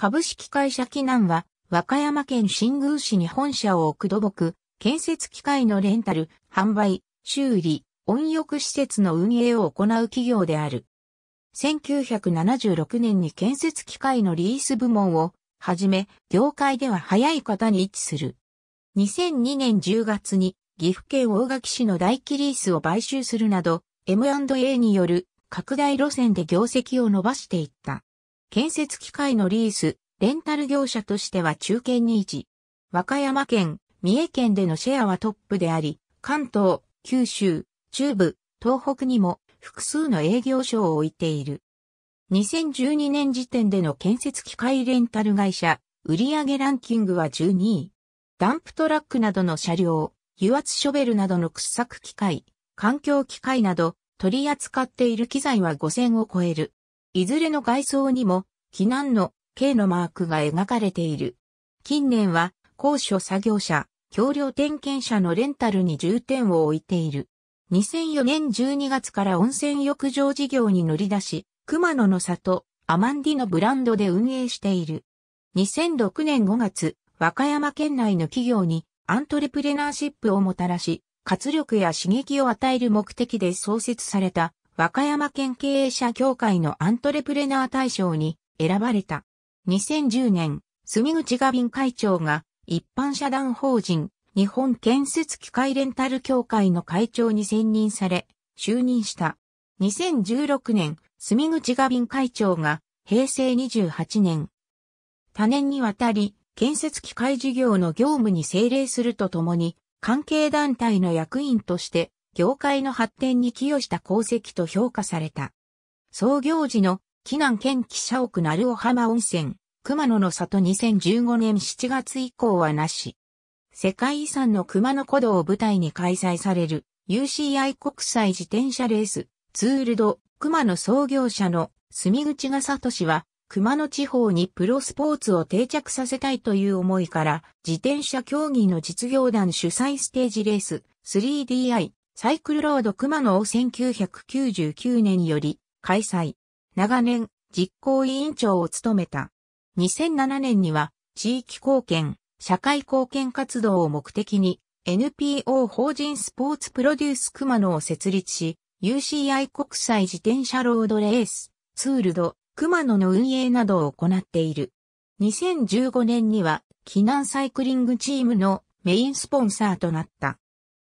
株式会社機南は、和歌山県新宮市に本社を置く土木、建設機械のレンタル、販売、修理、温浴施設の運営を行う企業である。1976年に建設機械のリース部門を、はじめ、業界では早い方に位置する。2002年10月に、岐阜県大垣市の大規リースを買収するなど、M&A による拡大路線で業績を伸ばしていった。建設機械のリース、レンタル業者としては中堅に位置。和歌山県、三重県でのシェアはトップであり、関東、九州、中部、東北にも複数の営業所を置いている。2012年時点での建設機械レンタル会社、売上ランキングは12位。ダンプトラックなどの車両、油圧ショベルなどの掘削機械、環境機械など、取り扱っている機材は5000を超える。いずれの外装にも、避難の K のマークが描かれている。近年は、高所作業車、橋梁点検車のレンタルに重点を置いている。2004年12月から温泉浴場事業に乗り出し、熊野の里、アマンディのブランドで運営している。2006年5月、和歌山県内の企業にアントレプレナーシップをもたらし、活力や刺激を与える目的で創設された和歌山県経営者協会のアントレプレナー大賞に選ばれた。2010年、住口賀敏会長が一般社団法人日本建設機械レンタル協会の会長に選任され、就任した。2016年、住口賀敏会長が平成28年、多年にわたり建設機械事業の業務に政令するとともに、関係団体の役員として業界の発展に寄与した功績と評価された。創業時の紀南県記者奥鳴尾浜温泉、熊野の里2015年7月以降はなし。世界遺産の熊野古道を舞台に開催される UCI 国際自転車レースツールド熊野創業者の住口が里氏は熊野地方にプロスポーツを定着させたいという思いから自転車競技の実業団主催ステージレース 3DI サイクルロード熊野を1999年より開催。長年実行委員長を務めた。2007年には地域貢献、社会貢献活動を目的に NPO 法人スポーツプロデュース熊野を設立し、UCI 国際自転車ロードレース、ツールド、熊野の運営などを行っている。2015年には、避難サイクリングチームのメインスポンサーとなった。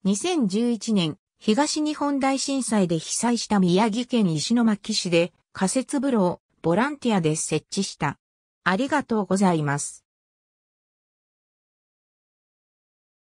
2011年、東日本大震災で被災した宮城県石巻市で仮設風呂をボランティアで設置した。ありがとうございます。